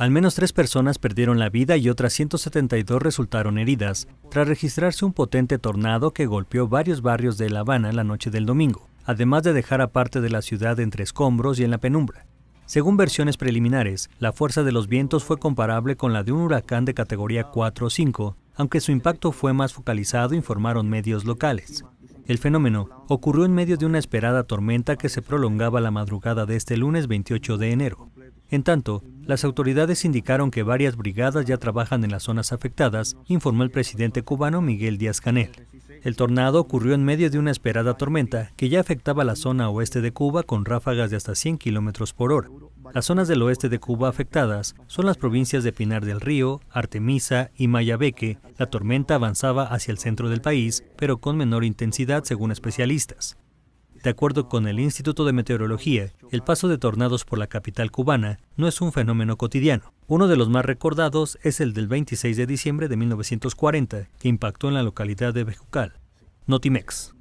Al menos tres personas perdieron la vida y otras 172 resultaron heridas, tras registrarse un potente tornado que golpeó varios barrios de La Habana la noche del domingo, además de dejar a parte de la ciudad entre escombros y en la penumbra. Según versiones preliminares, la fuerza de los vientos fue comparable con la de un huracán de categoría 4 o 5, aunque su impacto fue más focalizado, informaron medios locales. El fenómeno ocurrió en medio de una esperada tormenta que se prolongaba la madrugada de este lunes 28 de enero. En tanto, las autoridades indicaron que varias brigadas ya trabajan en las zonas afectadas, informó el presidente cubano Miguel Díaz Canel. El tornado ocurrió en medio de una esperada tormenta que ya afectaba la zona oeste de Cuba con ráfagas de hasta 100 kilómetros por hora. Las zonas del oeste de Cuba afectadas son las provincias de Pinar del Río, Artemisa y Mayabeque. La tormenta avanzaba hacia el centro del país, pero con menor intensidad según especialistas. De acuerdo con el Instituto de Meteorología, el paso de tornados por la capital cubana no es un fenómeno cotidiano. Uno de los más recordados es el del 26 de diciembre de 1940, que impactó en la localidad de Bejucal. Notimex.